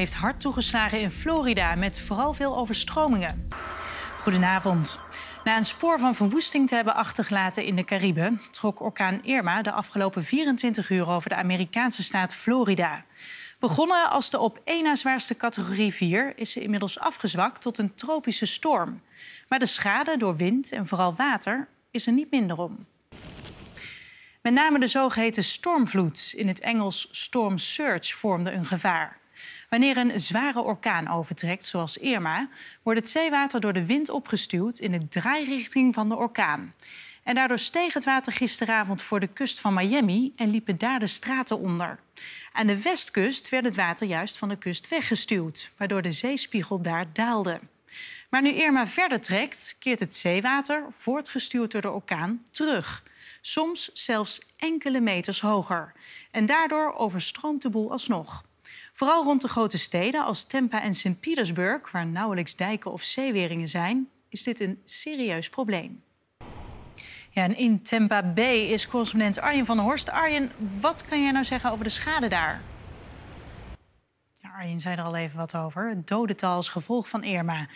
heeft hard toegeslagen in Florida met vooral veel overstromingen. Goedenavond. Na een spoor van verwoesting te hebben achtergelaten in de Cariben... trok orkaan Irma de afgelopen 24 uur over de Amerikaanse staat Florida. Begonnen als de op één na zwaarste categorie 4... is ze inmiddels afgezwakt tot een tropische storm. Maar de schade door wind en vooral water is er niet minder om. Met name de zogeheten stormvloed, in het Engels storm surge, vormde een gevaar. Wanneer een zware orkaan overtrekt, zoals Irma, wordt het zeewater door de wind opgestuwd in de draairichting van de orkaan. En daardoor steeg het water gisteravond voor de kust van Miami en liepen daar de straten onder. Aan de westkust werd het water juist van de kust weggestuwd, waardoor de zeespiegel daar daalde. Maar nu Irma verder trekt, keert het zeewater, voortgestuurd door de orkaan, terug. Soms zelfs enkele meters hoger. En daardoor overstroomt de boel alsnog. Vooral rond de grote steden als Tampa en Sint Petersburg, waar nauwelijks dijken of zeeweringen zijn, is dit een serieus probleem. Ja, en in Tampa Bay is correspondent Arjen van der Horst. Arjen, wat kan jij nou zeggen over de schade daar? Ja, Arjen zei er al even wat over. Het dodental als gevolg van Irma.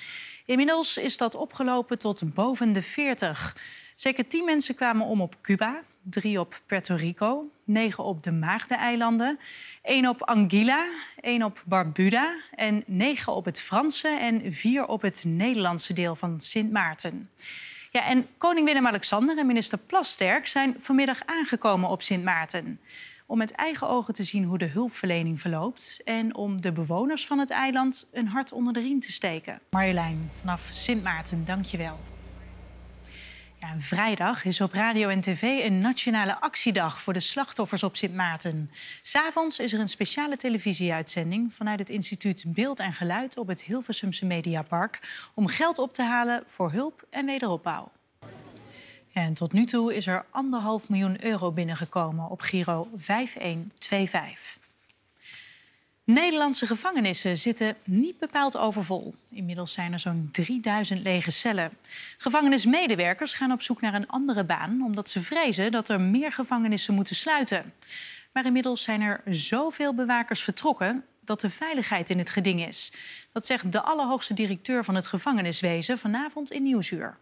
Inmiddels is dat opgelopen tot boven de 40. Zeker 10 mensen kwamen om op Cuba drie op Puerto Rico, negen op de Maagdeneilanden, één op Anguilla, één op Barbuda en negen op het Franse en vier op het Nederlandse deel van Sint Maarten. Ja, en koning Willem-Alexander en minister Plasterk zijn vanmiddag aangekomen op Sint Maarten. Om met eigen ogen te zien hoe de hulpverlening verloopt en om de bewoners van het eiland een hart onder de riem te steken. Marjolein, vanaf Sint Maarten, dank je wel vrijdag is op radio en tv een nationale actiedag voor de slachtoffers op Sint Maarten. S'avonds is er een speciale televisieuitzending vanuit het instituut Beeld en Geluid op het Hilversumse Mediapark om geld op te halen voor hulp en wederopbouw. En tot nu toe is er anderhalf miljoen euro binnengekomen op Giro 5125. Nederlandse gevangenissen zitten niet bepaald overvol. Inmiddels zijn er zo'n 3000 lege cellen. Gevangenismedewerkers gaan op zoek naar een andere baan... omdat ze vrezen dat er meer gevangenissen moeten sluiten. Maar inmiddels zijn er zoveel bewakers vertrokken dat de veiligheid in het geding is. Dat zegt de allerhoogste directeur van het gevangeniswezen vanavond in Nieuwsuur.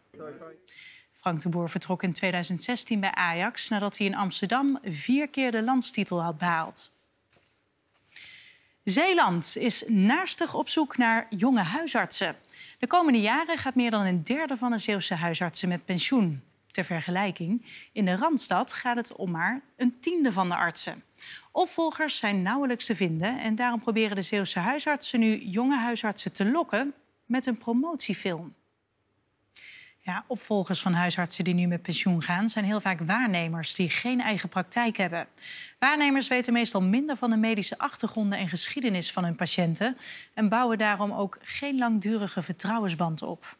Frank de Boer vertrok in 2016 bij Ajax nadat hij in Amsterdam vier keer de landstitel had behaald. Zeeland is naastig op zoek naar jonge huisartsen. De komende jaren gaat meer dan een derde van de Zeeuwse huisartsen met pensioen. Ter vergelijking, in de Randstad gaat het om maar een tiende van de artsen. Opvolgers zijn nauwelijks te vinden en daarom proberen de Zeeuwse huisartsen nu jonge huisartsen te lokken met een promotiefilm. Ja, opvolgers van huisartsen die nu met pensioen gaan, zijn heel vaak waarnemers die geen eigen praktijk hebben. Waarnemers weten meestal minder van de medische achtergronden en geschiedenis van hun patiënten en bouwen daarom ook geen langdurige vertrouwensband op.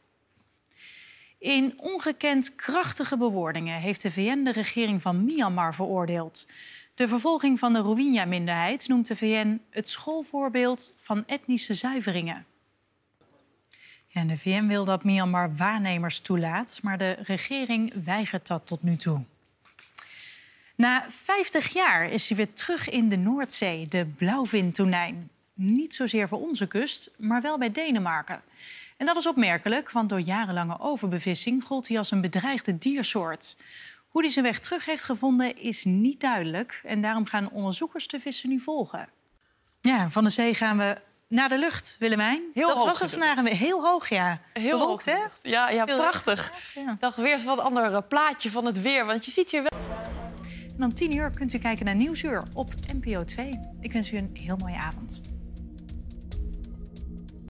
In ongekend krachtige bewoordingen heeft de VN de regering van Myanmar veroordeeld. De vervolging van de Rohingya-minderheid noemt de VN het schoolvoorbeeld van etnische zuiveringen. En de VN wil dat Myanmar waarnemers toelaat, maar de regering weigert dat tot nu toe. Na 50 jaar is hij weer terug in de Noordzee, de blauwvintonijn. Niet zozeer voor onze kust, maar wel bij Denemarken. En dat is opmerkelijk, want door jarenlange overbevissing gold hij als een bedreigde diersoort. Hoe hij zijn weg terug heeft gevonden is niet duidelijk en daarom gaan onderzoekers de vissen nu volgen. Ja, van de zee gaan we naar de lucht, Willemijn. Heel dat was het vandaag een heel hoog, ja. Heel Bewolkt, hoog, hè? Ja, ja prachtig. Dag, weer eens wat ander eh, plaatje van het weer, want je ziet hier wel... En om tien uur kunt u kijken naar Nieuwsuur op NPO 2. Ik wens u een heel mooie avond.